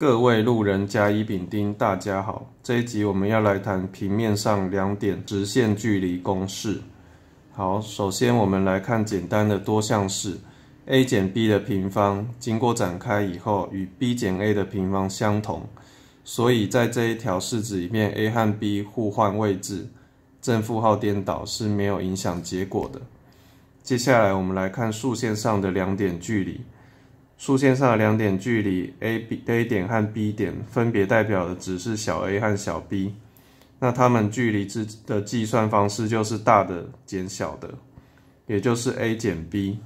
各位路人甲乙丙丁，大家好。这一集我们要来谈平面上两点直线距离公式。好，首先我们来看简单的多项式 a 减 b 的平方，经过展开以后与 b 减 a 的平方相同，所以在这一条式子里面 a 和 b 互换位置，正负号颠倒是没有影响结果的。接下来我们来看竖线上的两点距离。竖线上的两点距离，A B A 点和 B 点分别代表的只是小 a 和小 b，那它们距离之的计算方式就是大的减小的，也就是 a 减 b。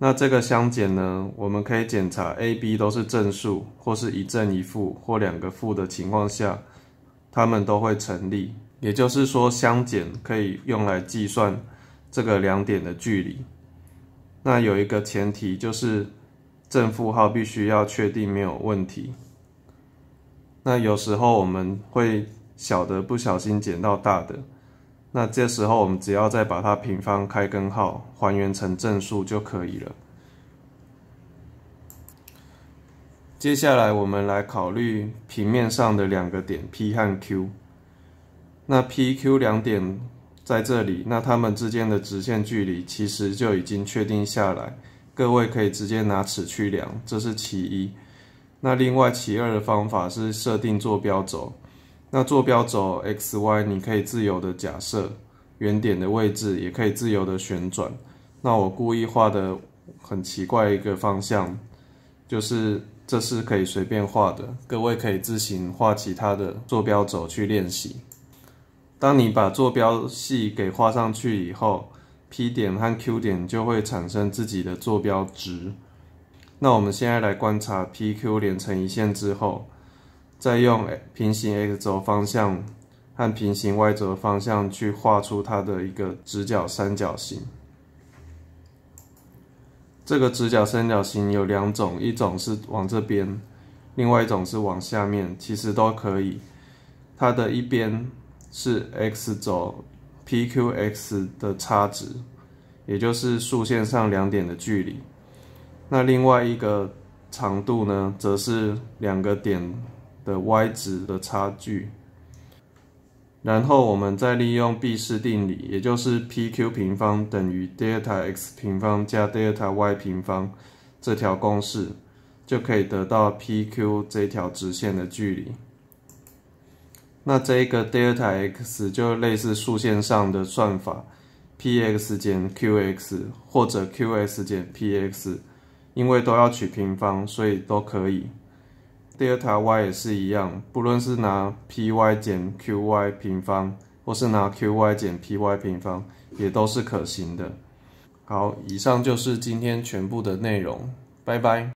那这个相减呢，我们可以检查 a b 都是正数，或是一正一负，或两个负的情况下，它们都会成立。也就是说，相减可以用来计算这个两点的距离。那有一个前提，就是正负号必须要确定没有问题。那有时候我们会小的不小心减到大的，那这时候我们只要再把它平方开根号，还原成正数就可以了。接下来我们来考虑平面上的两个点 P 和 Q，那 P、Q 两点。在这里，那它们之间的直线距离其实就已经确定下来。各位可以直接拿尺去量，这是其一。那另外其二的方法是设定坐标轴。那坐标轴 x、y，你可以自由的假设原点的位置，也可以自由的旋转。那我故意画的很奇怪一个方向，就是这是可以随便画的。各位可以自行画其他的坐标轴去练习。当你把坐标系给画上去以后，P 点和 Q 点就会产生自己的坐标值。那我们现在来观察 PQ 连成一线之后，再用平行 x 轴方向和平行 y 轴方向去画出它的一个直角三角形。这个直角三角形有两种，一种是往这边，另外一种是往下面，其实都可以。它的一边。是 x 轴 PQx 的差值，也就是竖线上两点的距离。那另外一个长度呢，则是两个点的 y 值的差距。然后我们再利用毕氏定理，也就是 PQ 平方等于 delta x 平方加 delta y 平方这条公式，就可以得到 PQ 这条直线的距离。那这一个 delta x 就类似竖线上的算法，p x 减 q x 或者 q x 减 p x，因为都要取平方，所以都可以。delta y 也是一样，不论是拿 p y 减 q y 平方，或是拿 q y 减 p y 平方，也都是可行的。好，以上就是今天全部的内容，拜拜。